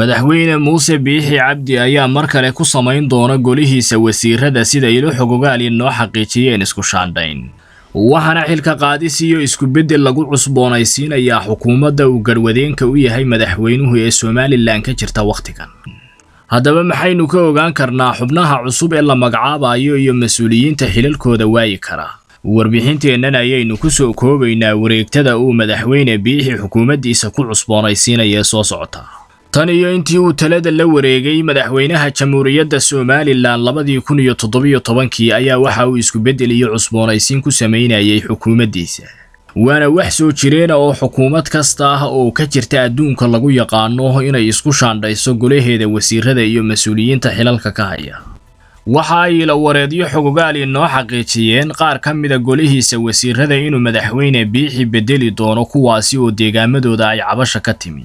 madaxweyne muuse biixi cabdi ayaa mar kale ku samayn doona golihiisa wasiirada sida ilo xogogaali noo xaqiijiyeen isku shaandhayn waxaana xilka qaadis iyo iskubeddel lagu cusboonaysiinayaa xukuumadda uu garwadeenka u yahay madaxweynuhu ee somalilan ka jirta wakhtigan haddaba maxaynu ka ogaan karnaa xubnaha cusub ee la magacaabayo iyo mas-uuliyiinta xilalkooda waayi kara warbixinteennan ayaynu ku soo koobaynaa wareegtada uu madaxweyne biixi xukuumaddiisa ku cusboonaysiinaya soo socota tan iyo intii uu talada la wareegay madaxweynaha jamhuuriyadda somalilan labadii kun iyo toddobiyo tobankii ayaa waxa uu iskubedel iyo cusboonaysiin ku samaynayay xukuumaddiisa waana wax soo jireena oo xukuumad kasta ah oo ka jirta adduunka lagu yaqaano inay isku shaandhayso golaheeda wasiirada iyo mas-uuliyiinta xilalka ka haya waxa ay la wareedyo xogogaal noo xaqiijiyeen qaar ka mida golihiisa wasiirada inuu madaxweyne biixi bedeli doono kuwaasi oo deegaamadooda ay cabasha ka timi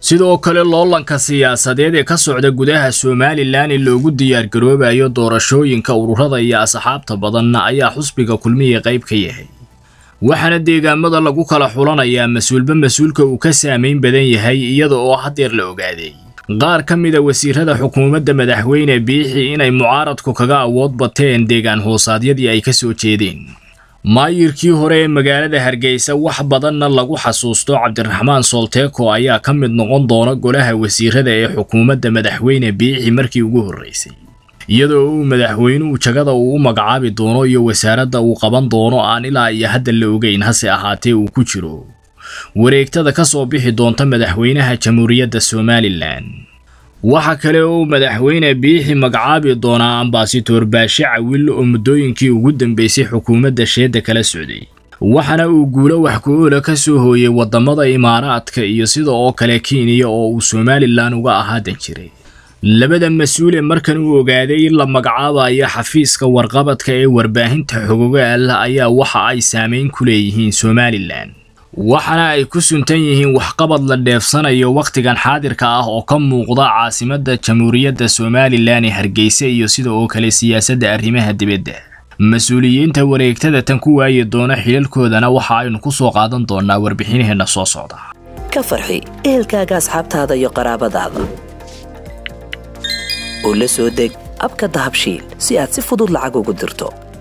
sidoo kale loolanka siyaasadeed ee ka socda gudaha somalilan ee loogu diyaargaroobayo doorashooyinka ururada iyo asxaabta badanna ayaa xusbiga kulmiya qayb ka yahay waxaana deegaamada lagu kala xulanayaa mas-uulba mas-uulka uu ka saamayn badan yahay iyada oo haddeer la ogaaday qaar ka mida wasiirada xukuumadda madaxweyne biixi inay mucaaradku kaga awood bateen deegaan hoosaadyadii ay ka soo jeedeen maayirkii hore ee magaalada hargeysa wax badanna lagu xasuusto cabdiraxmaan soolteeko ayaa ka mid noqon doona golaha wasiirada ee xukuumadda madaxweyne biixi markii ugu horreysay iyadoo uu madaxweynuhu jagada uu u magacaabi doono iyo wasaaradda uu qaban doono aan ilaa iyo hadda la ogeyn hase ahaatee uu ku jiro wareegtada ka soo bixi doonta madaxweynaha jamhuuriyadda somalilan waxa kale oo madaxweyne biixi magacaabi doonaa ambaasitor baashe cawil oo muddooyinkii ugu dambeysay xukuumadda sheedda kala socday waxaana uu guulo wax ku-oola ah ka soo hooyey waddamada imaaraadka iyo sida oo kale kenya oo uu somalilan uga ahaadan jiray labada mas uul ee markan uu ogaaday in la magacaabayo xafiiska warqabadka ee warbaahinta xogogaal ayaa waxa ay saameyn ku leeyihiin somalilan waxaana ay ku suntan yihiin waxqabad la dheefsanayo wakhtigan xaadirka ah oo ka muuqda caasimadda jamhuuriyadda somalilan ee hargeysa iyo sida oo kale siyaasadda arrimaha dibadda mas-uuliyiinta wareegtada tan ku waayi doona xilalkoodana waxa aynu ku soo qaadan doonaa warbixinaheenna soo socda ka farxi ehelkaaga asxaabtaada iyo qaraabadaada oo la soo deg abka dahabshiil si aad si fudud lacag ugu dirto